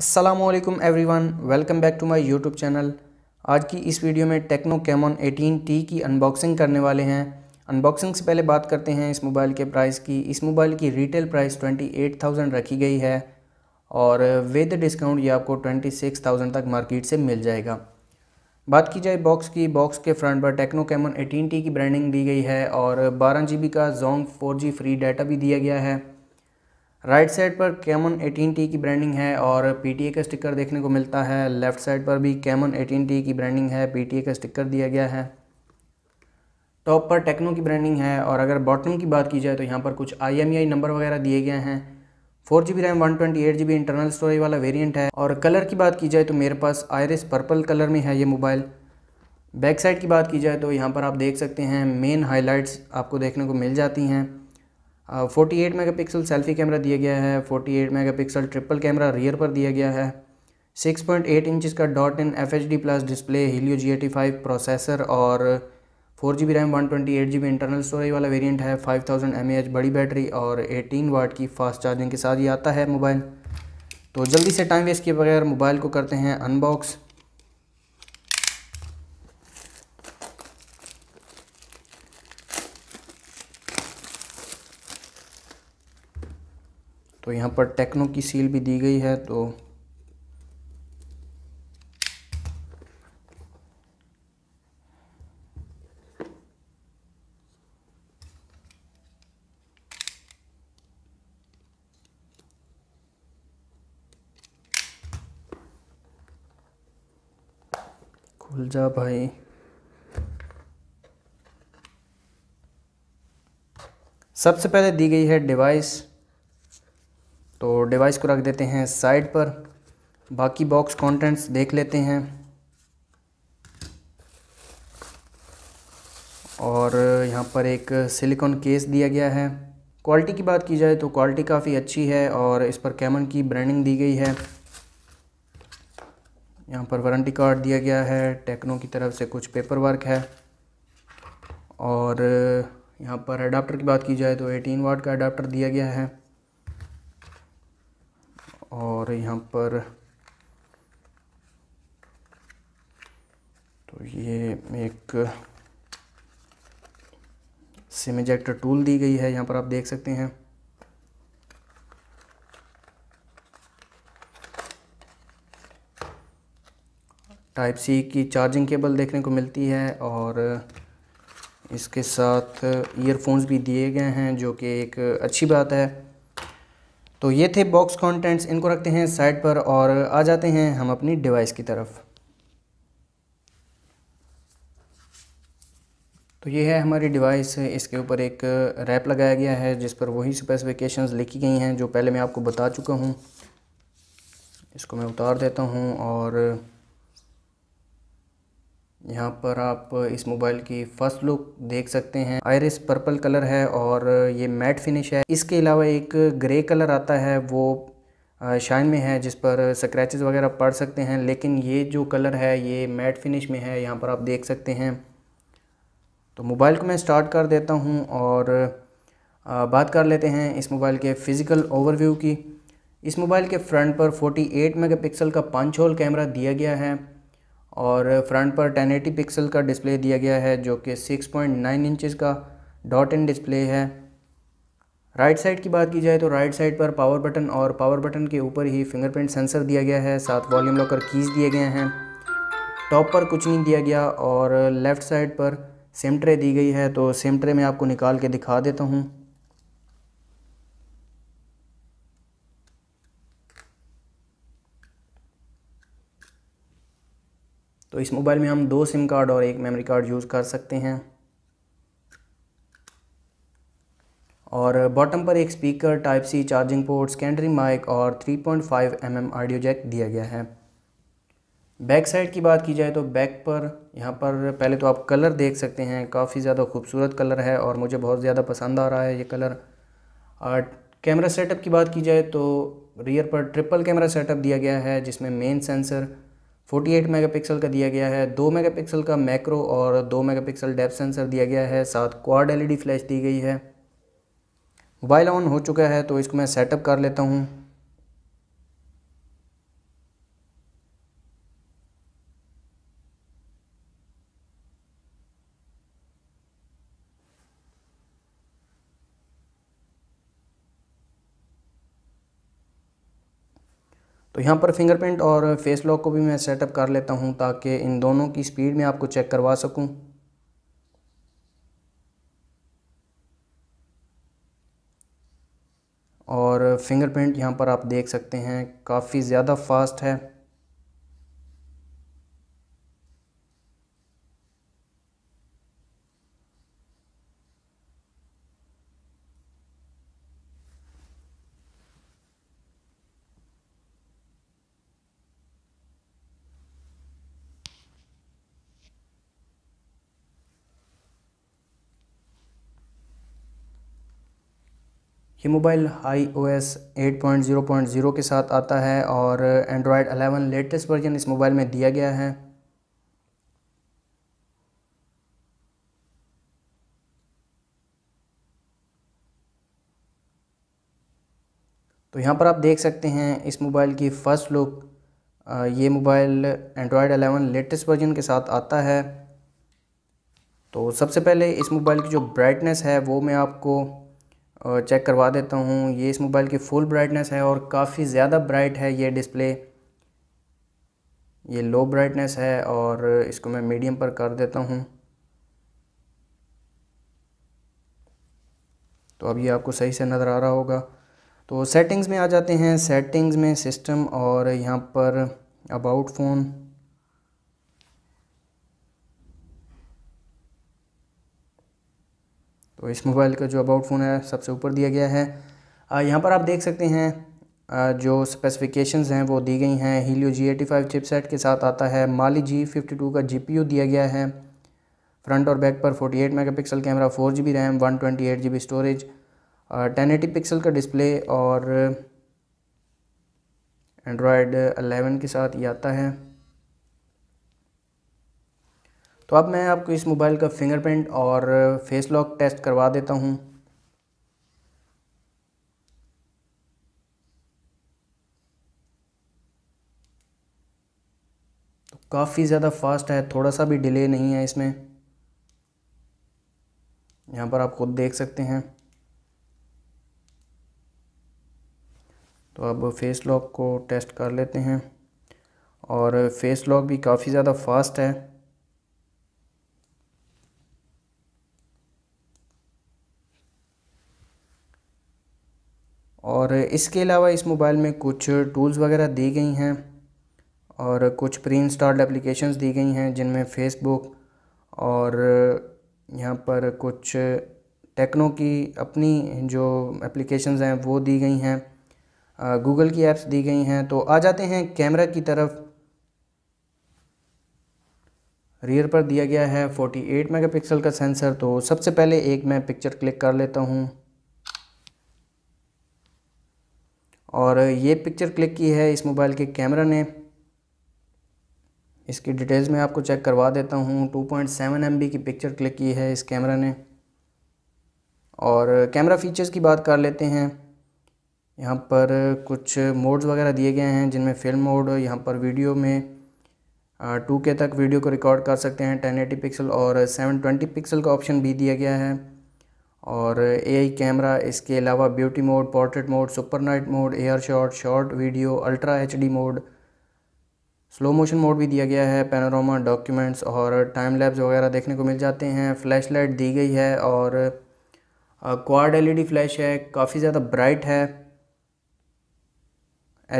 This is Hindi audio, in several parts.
Aslam everyone welcome back to my YouTube channel आज की इस वीडियो में टेक्नो कैमन 18T की अनबॉक्सिंग करने वाले हैं अनबॉक्सिंग से पहले बात करते हैं इस मोबाइल के प्राइस की इस मोबाइल की रिटेल प्राइस 28,000 रखी गई है और विद डिस्काउंट ये आपको 26,000 तक मार्केट से मिल जाएगा बात की जाए बॉक्स की बॉक्स के फ्रंट पर टेक्नो कैमन एटीन की ब्रांडिंग दी गई है और बारह का जोंग फोर फ्री डाटा भी दिया गया है राइट साइड पर कैमन 18T की ब्रांडिंग है और पी का स्टिकर देखने को मिलता है लेफ्ट साइड पर भी कैमन 18T की ब्रांडिंग है पी का स्टिकर दिया गया है टॉप पर टेक्नो की ब्रांडिंग है और अगर बॉटम की बात की जाए तो यहाँ पर कुछ आई e नंबर वगैरह दिए गए हैं four G B RAM one twenty eight G B internal storage वाला वेरियंट है और कलर की बात की जाए तो मेरे पास आयरिस पर्पल कलर में है ये मोबाइल बैक साइड की बात की जाए तो यहाँ पर आप देख सकते हैं मेन हाईलाइट्स आपको देखने को मिल जाती हैं forty eight megapixel selfie camera दिया गया है forty eight megapixel triple camera rear पर दिया गया है सिक्स पॉइंट एट इंच का dot in F H D plus display Helio G eighty five processor और four G B RAM one twenty eight G B internal storage वाला वेरिएंट है five thousand M A H बड़ी बैटरी और एटीन वाट की फास्ट चार्जिंग के साथ ही आता है मोबाइल तो जल्दी से टाइम वेस्ट किए बगैर मोबाइल को करते हैं अनबॉक्स तो यहाँ पर टेक्नो की सील भी दी गई है तो खुल जा भाई सबसे पहले दी गई है डिवाइस तो डिवाइस को रख देते हैं साइड पर बाकी बॉक्स कंटेंट्स देख लेते हैं और यहाँ पर एक सिलिकॉन केस दिया गया है क्वालिटी की बात की जाए तो क्वालिटी काफ़ी अच्छी है और इस पर कैमन की ब्रांडिंग दी गई है यहाँ पर वारंटी कार्ड दिया गया है टेक्नो की तरफ से कुछ पेपर वर्क है और यहाँ पर अडाप्टर की बात की जाए तो 18 वाट का अडाप्टर दिया गया है और यहाँ पर तो ये एक सिम इजेक्टर टूल दी गई है यहाँ पर आप देख सकते हैं टाइप सी की चार्जिंग केबल देखने को मिलती है और इसके साथ ईयरफोन्स भी दिए गए हैं जो कि एक अच्छी बात है तो ये थे बॉक्स कंटेंट्स इनको रखते हैं साइड पर और आ जाते हैं हम अपनी डिवाइस की तरफ तो ये है हमारी डिवाइस इसके ऊपर एक रैप लगाया गया है जिस पर वही स्पेसिफिकेशंस लिखी गई हैं जो पहले मैं आपको बता चुका हूँ इसको मैं उतार देता हूँ और यहाँ पर आप इस मोबाइल की फर्स्ट लुक देख सकते हैं आयरिस पर्पल कलर है और ये मैट फिनिश है इसके अलावा एक ग्रे कलर आता है वो शाइन में है जिस पर स्क्रैचेस वगैरह पड़ सकते हैं लेकिन ये जो कलर है ये मैट फिनिश में है यहाँ पर आप देख सकते हैं तो मोबाइल को मैं स्टार्ट कर देता हूँ और बात कर लेते हैं इस मोबाइल के फ़िज़िकल ओवरव्यू की इस मोबाइल के फ्रंट पर 48 मेगापिक्सल का पंच होल कैमरा दिया गया है और फ्रंट पर 1080 पिक्सल का डिस्प्ले दिया गया है जो कि 6.9 पॉइंट का डॉट इन डिस्प्ले है राइट साइड की बात की जाए तो राइट साइड पर पावर बटन और पावर बटन के ऊपर ही फिंगरप्रिंट सेंसर दिया गया है साथ वॉल्यूम लॉकर कीज़ दिए गए हैं टॉप पर कुछ नहीं दिया गया और लेफ़्ट साइड पर सिम ट्रे दी गई है तो सिम ट्रे में आपको निकाल के दिखा देता हूँ तो इस मोबाइल में हम दो सिम कार्ड और एक मेमोरी कार्ड यूज़ कर सकते हैं और बॉटम पर एक speaker type C charging port secondary mic और 3.5 पॉइंट mm ऑडियो जैक दिया गया है बैक साइड की बात की जाए तो बैक पर यहाँ पर पहले तो आप कलर देख सकते हैं काफ़ी ज़्यादा खूबसूरत कलर है और मुझे बहुत ज़्यादा पसंद आ रहा है ये कलर और कैमरा सेटअप की बात की जाए तो रियर पर ट्रिपल कैमरा सेटअप दिया गया है जिसमें मेन सेंसर 48 मेगापिक्सल का दिया गया है 2 मेगापिक्सल का मैक्रो और 2 मेगापिक्सल डेप्थ सेंसर दिया गया है साथ क्वाड एलईडी फ्लैश दी गई है मोबाइल ऑन हो चुका है तो इसको मैं सेटअप कर लेता हूँ तो यहाँ पर फिंगरप्रिंट और फेस लॉक को भी मैं सेटअप कर लेता हूँ ताकि इन दोनों की स्पीड में आपको चेक करवा सकूँ और फिंगरप्रिंट यहाँ पर आप देख सकते हैं काफ़ी ज़्यादा फास्ट है ये mobile I O S eight point zero point zero के साथ आता है और एंड्रॉयड अलेवन लेटेस्ट वर्जन इस मोबाइल में दिया गया है तो यहाँ पर आप देख सकते हैं इस मोबाइल की फ़र्स्ट लुक ये मोबाइल एंड्रॉयड 11 लेटेस्ट वर्जन के साथ आता है तो सबसे पहले इस मोबाइल की जो ब्राइटनेस है वो मैं आपको और चेक करवा देता हूँ ये इस मोबाइल की फुल ब्राइटनेस है और काफ़ी ज़्यादा ब्राइट है ये डिस्प्ले ये लो ब्राइटनेस है और इसको मैं मीडियम पर कर देता हूँ तो अब ये आपको सही से नज़र आ रहा होगा तो सेटिंग्स में आ जाते हैं सेटिंग्स में सिस्टम और यहाँ पर अबाउट फ़ोन तो इस मोबाइल का जो अबाउट फ़ोन है सबसे ऊपर दिया गया है यहाँ पर आप देख सकते हैं जो स्पेसिफिकेशंस हैं वो दी गई हैं Helio G eighty five chipset के साथ आता है माली जी फिफ्टी टू का जी पी यू दिया गया है फ्रंट और बैक पर forty eight megapixel camera four G B RAM one twenty eight G B storage ten eighty pixel का डिस्प्ले और एंड्रॉयड अलेवन के साथ ये आता है तो अब मैं आपको इस मोबाइल का फिंगरप्रिंट और फेस लॉक टेस्ट करवा देता हूँ तो काफ़ी ज़्यादा फास्ट है थोड़ा सा भी डिले नहीं है इसमें यहाँ पर आप खुद देख सकते हैं तो अब फेस लॉक को टेस्ट कर लेते हैं और फेस लॉक भी काफ़ी ज़्यादा फास्ट है और इसके अलावा इस मोबाइल में कुछ टूल्स वगैरह दी गई हैं और कुछ प्री इंस्टॉल्ड एप्लीकेशंस दी गई हैं जिनमें फेसबुक और यहाँ पर कुछ टेक्नो की अपनी जो एप्लीकेशंस हैं वो दी गई हैं गूगल की ऐप्स दी गई हैं तो आ जाते हैं कैमरा की तरफ रियर पर दिया गया है 48 मेगापिक्सल का सेंसर तो सबसे पहले एक मैं पिक्चर क्लिक कर लेता हूँ और ये पिक्चर क्लिक की है इस मोबाइल के कैमरा ने इसकी डिटेल्स में आपको चेक करवा देता हूँ 2.7 बी की पिक्चर क्लिक की है इस कैमरा ने और कैमरा फीचर्स की बात कर लेते हैं यहाँ पर कुछ मोड्स वगैरह दिए गए हैं जिनमें फिल्म मोड यहाँ पर वीडियो में टू के तक वीडियो को रिकॉर्ड कर सकते हैं टेन एटी पिक्सल और सेवन ट्वेंटी पिक्सल का ऑप्शन भी दिया गया है और एआई कैमरा इसके अलावा beauty mode portrait mode super night mode air shot short video ultra H mode slow motion mode भी दिया गया है पैनोरामा डॉक्यूमेंट्स और टाइम लैब्स वगैरह देखने को मिल जाते हैं फ्लैश लाइट दी गई है और क्वाड एलईडी e फ्लैश है काफ़ी ज़्यादा ब्राइट है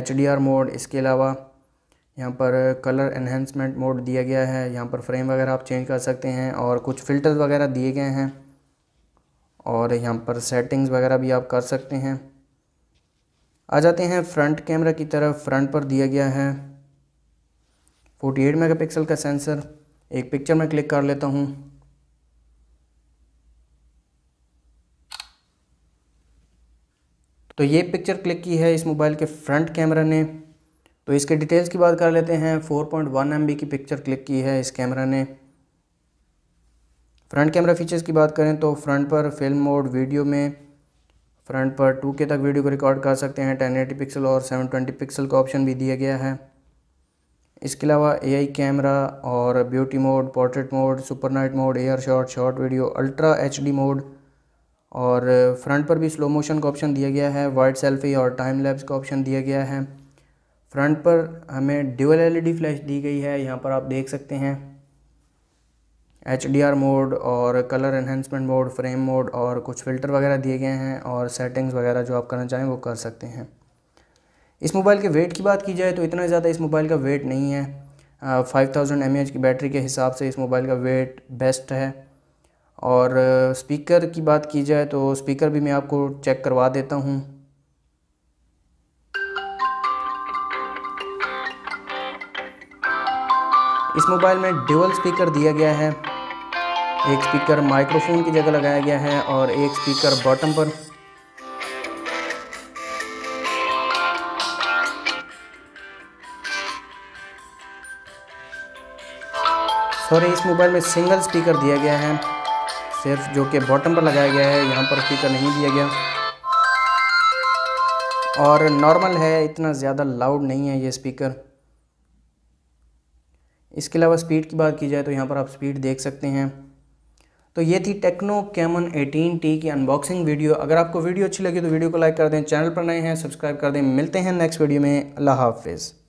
एच मोड इसके अलावा यहाँ पर कलर एनहेंसमेंट मोड दिया गया है यहाँ पर फ्रेम वगैरह आप चेंज कर सकते हैं और कुछ फ़िल्टर्स वगैरह दिए गए हैं और यहाँ पर सेटिंग्स वगैरह भी आप कर सकते हैं आ जाते हैं फ्रंट कैमरा की तरफ फ्रंट पर दिया गया है 48 मेगापिक्सल का सेंसर एक पिक्चर में क्लिक कर लेता हूँ तो ये पिक्चर क्लिक की है इस मोबाइल के फ्रंट कैमरा ने तो इसके डिटेल्स की बात कर लेते हैं 4.1 पॉइंट की पिक्चर क्लिक की है इस कैमरा ने फ्रंट कैमरा फीचर्स की बात करें तो फ्रंट पर फिल्म मोड वीडियो में फ्रंट पर 2K तक वीडियो को रिकॉर्ड कर सकते हैं 1080 पिक्सल और 720 पिक्सल का ऑप्शन भी दिया गया है इसके अलावा एआई कैमरा और beauty mode portrait mode super night mode air shot short video ultra HD mode और फ्रंट पर भी स्लो मोशन का ऑप्शन दिया गया है वाइड सेल्फी और टाइम लैब्स का ऑप्शन दिया गया है फ्रंट पर हमें ड्यूअल डी फ्लैश दी गई है यहाँ पर आप देख सकते हैं एच मोड और colour enhancement mode frame mode और कुछ फ़िल्टर वगैरह दिए गए हैं और सेटिंग्स वगैरह जो आप करना चाहें वो कर सकते हैं इस मोबाइल के वेट की बात की जाए तो इतना ज़्यादा इस मोबाइल का वेट नहीं है फाइव थाउजेंड एम की बैटरी के हिसाब से इस मोबाइल का वेट बेस्ट है और स्पीकर की बात की जाए तो स्पीकर भी मैं आपको चेक करवा देता हूँ इस मोबाइल में ड्यूअल स्पीकर दिया गया है एक स्पीकर माइक्रोफोन की जगह लगाया गया है और एक स्पीकर बॉटम पर सॉरी इस मोबाइल में सिंगल स्पीकर दिया गया है सिर्फ जो कि बॉटम पर लगाया गया है यहाँ पर स्पीकर नहीं दिया गया और नॉर्मल है इतना ज़्यादा लाउड नहीं है ये स्पीकर इसके अलावा स्पीड की बात की जाए तो यहाँ पर आप स्पीड देख सकते हैं तो ये थी टेक्नो कैमन 18T की अनबॉक्सिंग वीडियो अगर आपको वीडियो अच्छी लगी तो वीडियो को लाइक कर दें चैनल पर नए हैं सब्सक्राइब कर दें मिलते हैं नेक्स्ट वीडियो में अल्लाह हाफिज़